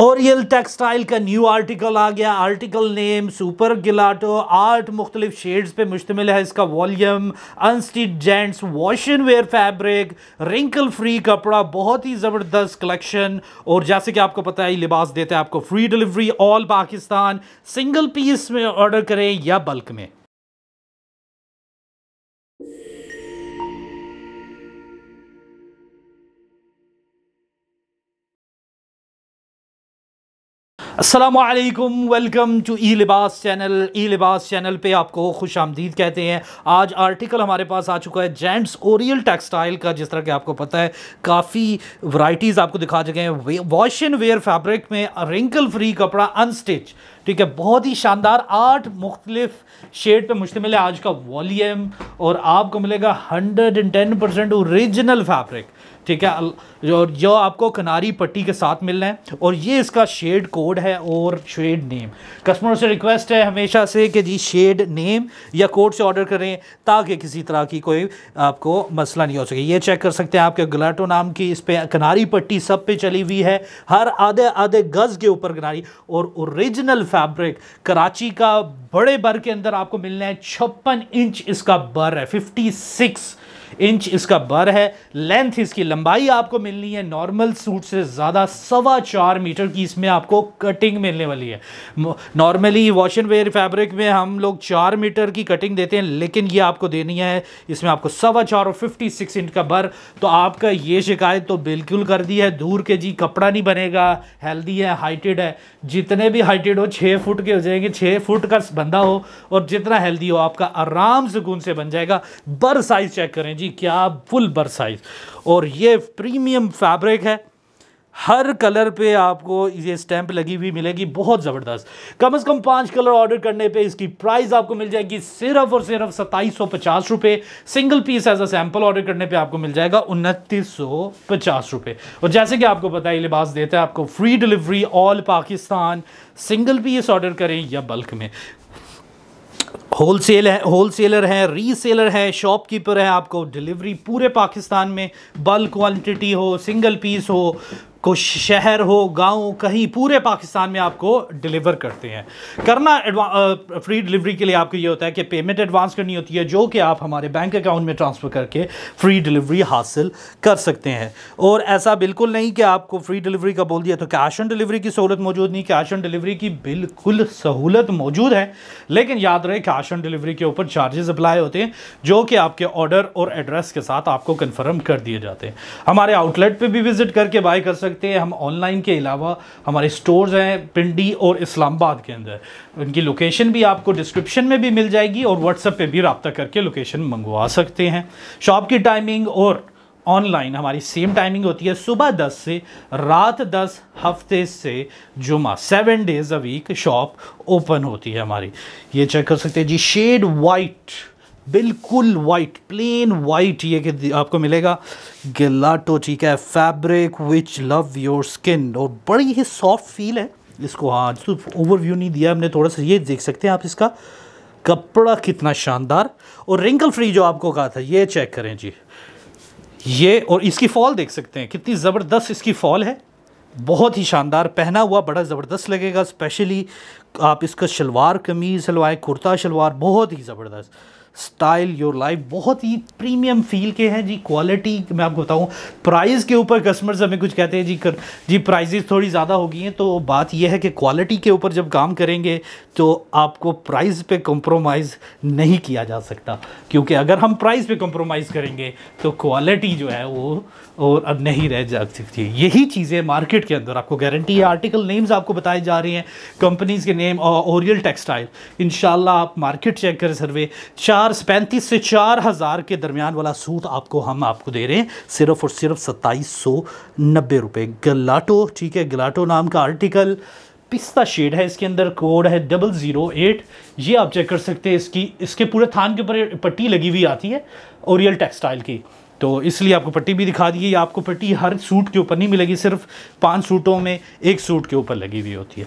Oryol textile का new article आ गया आर्टिकल नेम सुपर गिलाटो आठ मुख्तलिफ शेड्स पे मुश्तमिल है इसका volume unstitch gents wash and wear fabric wrinkle free कपड़ा बहुत ही ज़बरदस्त कलेक्शन और जैसे कि आपको पता है लिबास देते हैं आपको free delivery all Pakistan single piece में ऑर्डर करें या बल्क में असलकम वेलकम टू ई लिबास चैनल ई लिबास चैनल पे आपको खुश आमदीद कहते हैं आज आर्टिकल हमारे पास आ चुका है जेंट्स ओरियल टेक्सटाइल का जिस तरह के आपको पता है काफ़ी वराइटीज़ आपको दिखा चुके हैं वॉश एंड वेयर फैब्रिक में रिंकल फ्री कपड़ा अनस्टिच ठीक है बहुत ही शानदार आठ मुख्तलिफ शेड पर मुश्तमिल है आज का वॉलीम और आपको मिलेगा hundred and ten percent original fabric ठीक है और जो आपको कनारी पट्टी के साथ मिल रहे हैं और ये इसका शेड कोड है और शेड नेम कस्टमर से रिक्वेस्ट है हमेशा से कि जी शेड नेम या कोड से ऑर्डर करें ताकि किसी तरह की कोई आपको मसला नहीं हो सके ये चेक कर सकते हैं आपके गलाटो नाम की इस पर कनारी पट्टी सब पे चली हुई है हर आधे आधे गज़ के ऊपर कनारी और फैब्रिक कराची का बड़े बर के अंदर आपको मिलना है छप्पन इंच इसका बर है फिफ्टी सिक्स इंच इसका बर है लेंथ इसकी लंबाई आपको मिलनी है नॉर्मल सूट से ज़्यादा सवा चार मीटर की इसमें आपको कटिंग मिलने वाली है normally wash and wear fabric में हम लोग चार मीटर की कटिंग देते हैं लेकिन ये आपको देनी है इसमें आपको सवा चार और फिफ्टी सिक्स इंच का बर तो आपका ये शिकायत तो बिल्कुल कर दी है दूर के जी कपड़ा नहीं बनेगा हेल्दी है हाइटेड है जितने भी हाइटेड हो छः छः फुट के हो जाएंगे छः फुट का बंदा हो और जितना हेल्दी हो आपका आराम सुकून से बन जाएगा बर साइज़ चेक करें जी क्या फुल बर साइज़ और ये प्रीमियम फैब्रिक है हर कलर पे आपको ये स्टैंप लगी हुई मिलेगी बहुत ज़बरदस्त कम से कम पांच कलर ऑर्डर करने पे इसकी प्राइस आपको मिल जाएगी सिर्फ और सिर्फ सत्ताईस सौ पचास रुपये single piece as a sample order करने पे आपको मिल जाएगा उनतीस सौ पचास रुपये और जैसे कि आपको पता है लिबास देते हैं आपको free delivery all Pakistan single piece order करें या बल्क में होल सेल है होल सेलर है री सेलर है शॉपकीपर है आपको डिलीवरी पूरे पाकिस्तान में बल्क क्वांटिटी हो सिंगल पीस हो को शहर हो गांव कहीं पूरे पाकिस्तान में आपको डिलीवर करते हैं करना फ्री डिलीवरी के लिए आपको ये होता है कि पेमेंट एडवांस करनी होती है जो कि आप हमारे बैंक अकाउंट में ट्रांसफ़र करके फ्री डिलीवरी हासिल कर सकते हैं और ऐसा बिल्कुल नहीं कि आपको फ्री डिलीवरी का बोल दिया तो कैश ऑन डिलीवरी की सहूलत मौजूद नहीं कैश ऑन डिलीवरी की बिल्कुल सहूलत मौजूद है लेकिन याद रहे कैश ऑन डिलीवरी के ऊपर चार्जेस अप्लाई होते हैं जो कि आपके ऑर्डर और एड्रेस के साथ आपको कन्फर्म कर दिए जाते हैं हमारे आउटलेट पर भी विजिट करके बाय कर सकते सकते हैं हम ऑनलाइन के अलावा हमारे स्टोर्स हैं पिंडी और इस्लामाबाद के अंदर उनकी लोकेशन भी आपको डिस्क्रिप्शन में भी मिल जाएगी और व्हाट्सएप पे भी रबता करके लोकेशन मंगवा सकते हैं शॉप की टाइमिंग और ऑनलाइन हमारी सेम टाइमिंग होती है सुबह दस से रात दस हफ्ते से जुमा seven days a week shop open होती है हमारी ये चेक कर सकते हैं जी शेड वाइट बिल्कुल वाइट प्लेन वाइट ये आपको मिलेगा गिलाटो ठीक है fabric which love your skin और बड़ी ही सॉफ्ट फील है इसको हाँ सिर्फ ओवरव्यू नहीं दिया हमने थोड़ा सा ये देख सकते हैं आप इसका कपड़ा कितना शानदार और रिंकल फ्री जो आपको कहा था ये चेक करें जी ये और इसकी फॉल देख सकते हैं कितनी ज़बरदस्त इसकी फॉल है बहुत ही शानदार पहना हुआ बड़ा ज़बरदस्त लगेगा स्पेशली आप इसका शलवार कमीज़ हलवाएँ कुर्ता शलवार बहुत ही ज़बरदस्त स्टाइल योर लाइफ बहुत ही प्रीमियम फील के हैं जी क्वालिटी मैं आपको बताऊँ प्राइस के ऊपर कस्टमर्स हमें कुछ कहते हैं जी कर जी प्राइजेस थोड़ी ज़्यादा हो गई हैं तो बात यह है कि क्वालिटी के ऊपर जब काम करेंगे तो आपको प्राइस पे कंप्रोमाइज़ नहीं किया जा सकता क्योंकि अगर हम प्राइस पे कंप्रोमाइज़ करेंगे तो क्वालिटी जो है वो और नहीं रह जा सकती यही चीज़ें मार्केट के अंदर आपको गारंटी है आर्टिकल नेम्स आपको बताए जा रहे हैं कंपनीज़ के नेम और ओरियल टेक्सटाइल इन आप मार्केट चेक करें सर्वे चार हज़ार पैंतीस से चार हज़ार के दरमियान वाला सूट आपको हम आपको दे रहे हैं सिर्फ और सिर्फ सत्ताईस सौ नब्बे रुपये गलाटो ठीक है गलाटो नाम का आर्टिकल पिस्ता शेड है इसके अंदर कोड है डबल ज़ीरो एट ये आप चेक कर सकते हैं इसकी इसके पूरे थान के ऊपर पट्टी लगी हुई आती है ओरियल टेक्सटाइल की तो इसलिए आपको पट्टी भी दिखा दी है आपको पट्टी हर सूट के ऊपर नहीं मिलेगी सिर्फ पांच सूटों में एक सूट के ऊपर लगी हुई होती है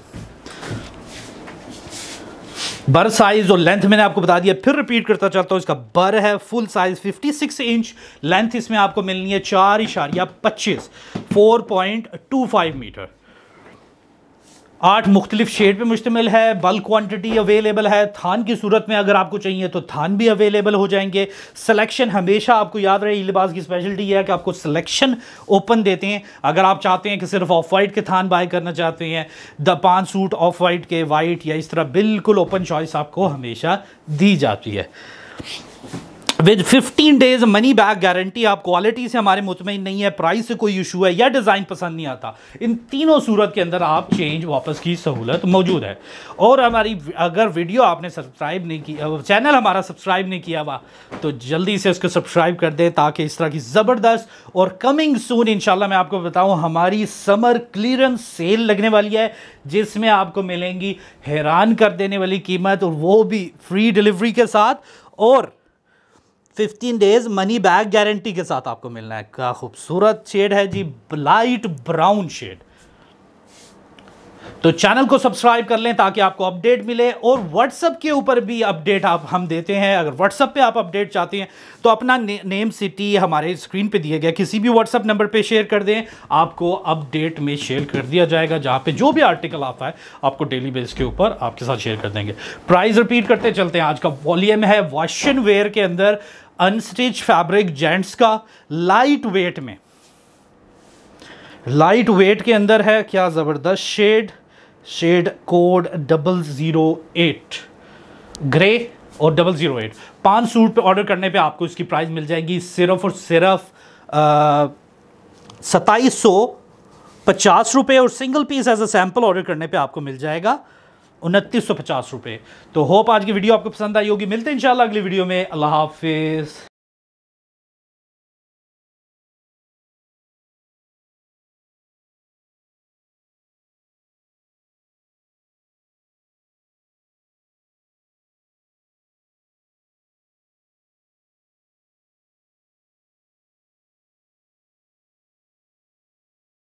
बर साइज़ और लेंथ मैंने आपको बता दिया फिर रिपीट करता चलता हूँ इसका बर है फुल साइज़ 56 इंच लेंथ इसमें आपको मिलनी है चार इशारिया पच्चीस four point two five metre आठ मुख्तलिफ शेड पे मुश्तमिल है बल्क क्वांटिटी अवेलेबल है थान की सूरत में अगर आपको चाहिए तो थान भी अवेलेबल हो जाएंगे सिलेक्शन हमेशा आपको याद रहे लिबास की स्पेशलिटी है कि आपको सिलेक्शन ओपन देते हैं अगर आप चाहते हैं कि सिर्फ ऑफ वाइट के थान बाय करना चाहते हैं द पान सूट ऑफ वाइट के वाइट या इस तरह बिल्कुल ओपन चॉइस आपको हमेशा दी जाती है with 15 days money back guarantee आप क्वालिटी से हमारे मुतमिन नहीं है प्राइस से कोई इशू है या डिज़ाइन पसंद नहीं आता इन तीनों सूरत के अंदर आप चेंज वापस की सहूलत मौजूद है और हमारी अगर वीडियो आपने सब्सक्राइब नहीं किया चैनल हमारा सब्सक्राइब नहीं किया हुआ तो जल्दी से उसको सब्सक्राइब कर दें ताकि इस तरह की ज़बरदस्त और कमिंग सून इन मैं आपको बताऊँ हमारी समर क्लियरेंस सेल लगने वाली है जिसमें आपको मिलेंगी हैरान कर देने वाली कीमत और वो भी फ्री डिलीवरी के साथ और fifteen days money back guarantee के साथ आपको मिलना है क्या खूबसूरत शेड है जी लाइट ब्राउन शेड तो चैनल को सब्सक्राइब कर लें ताकि आपको अपडेट मिले और व्हाट्सअप के ऊपर भी अपडेट आप हम देते हैं अगर व्हाट्सएप पे आप अपडेट चाहते हैं तो अपना ने, नेम सिटी हमारे स्क्रीन पे दिए गए किसी भी व्हाट्सअप नंबर पे शेयर कर दें आपको अपडेट में शेयर कर दिया जाएगा जहाँ पे जो भी आर्टिकल आता है आपको डेली बेस के ऊपर आपके साथ शेयर कर देंगे प्राइस रिपीट करते चलते हैं आज का वॉल्यूम है वॉशन वेयर के अंदर अनस्टिच फैब्रिक जेंट्स का लाइट वेट में लाइट वेट के अंदर है क्या ज़बरदस्त shade shade code double zero eight grey और डबल ज़ीरो एट पाँच सूट पे ऑर्डर करने पे आपको इसकी प्राइस मिल जाएगी सिर्फ और सिर्फ सत्ताईस सौ पचास रुपये और single piece as a sample order करने पे आपको मिल जाएगा उनतीस सौ पचास रुपये तो होप आज की वीडियो आपको पसंद आई होगी मिलते हैं इंशाल्लाह अगली वीडियो में अल्लाह हाफिज़